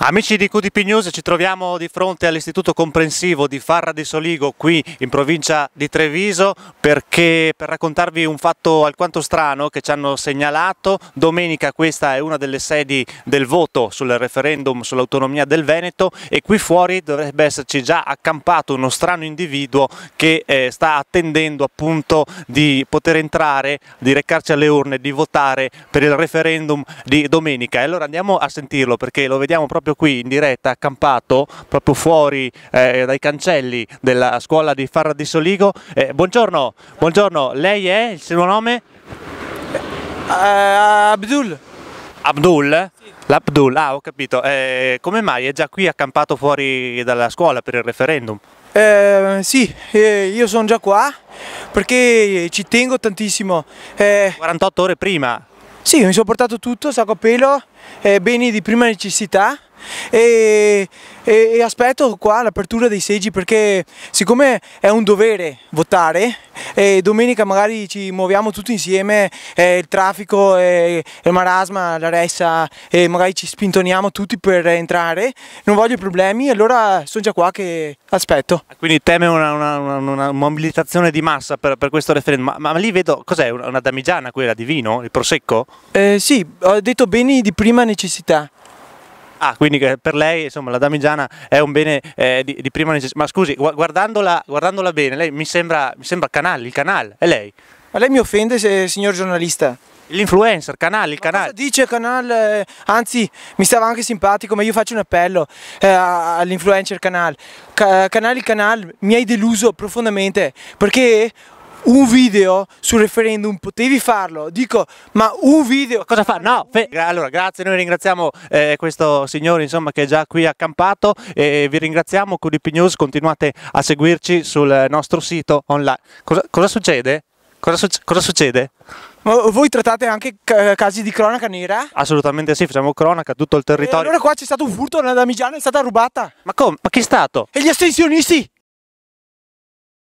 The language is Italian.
Amici di QDP News, ci troviamo di fronte all'Istituto Comprensivo di Farra di Soligo qui in provincia di Treviso perché, per raccontarvi un fatto alquanto strano che ci hanno segnalato. Domenica questa è una delle sedi del voto sul referendum sull'autonomia del Veneto e qui fuori dovrebbe esserci già accampato uno strano individuo che eh, sta attendendo appunto di poter entrare, di recarci alle urne, di votare per il referendum di domenica. E allora andiamo a sentirlo perché lo vediamo proprio proprio qui in diretta, accampato, proprio fuori eh, dai cancelli della scuola di Farra di Soligo. Eh, buongiorno, buongiorno, lei è il suo nome? Uh, Abdul. Abdul? Sì. L'Abdul, ah ho capito. Eh, come mai è già qui accampato fuori dalla scuola per il referendum? Eh, sì, eh, io sono già qua perché ci tengo tantissimo. 48 eh. ore prima? Sì, mi sono portato tutto, sacco a pelo, eh, beni di prima necessità e, e, e aspetto qua l'apertura dei seggi perché siccome è un dovere votare e domenica magari ci muoviamo tutti insieme, eh, il traffico, eh, il marasma, la ressa e eh, magari ci spintoniamo tutti per entrare, non voglio problemi, allora sono già qua che aspetto. Quindi teme una, una, una, una mobilitazione di massa per, per questo referendum, ma, ma, ma, lì vedo cos'è una damigiana quella di vino, il prosecco? Eh, sì, ho detto beni di prima necessità. Ah, quindi per lei insomma, la damigiana è un bene eh, di, di, prima necessità. Ma scusi, guardandola, guardandola bene, lei mi sembra, mi sembra Canal, il canale, è lei. Ma lei mi offende, se, signor giornalista? L'influencer, Canal, il canale. Canal. dice Canal? Eh, anzi, mi stava anche simpatico, ma io faccio un appello eh, all'influencer Canal. Ca canal, il canale, mi hai deluso profondamente, perché un video sul referendum potevi farlo dico ma un video cosa fa no allora grazie noi ringraziamo eh, questo signore insomma che è già qui accampato e vi ringraziamo con DP News continuate a seguirci sul nostro sito online cosa, cosa succede? Cosa, suc cosa, succede? Ma voi trattate anche casi di cronaca nera? Assolutamente sì, facciamo cronaca, tutto il territorio. E allora qua c'è stato un furto, una damigiana è stata rubata. Ma come? Ma chi è stato? E gli astensionisti!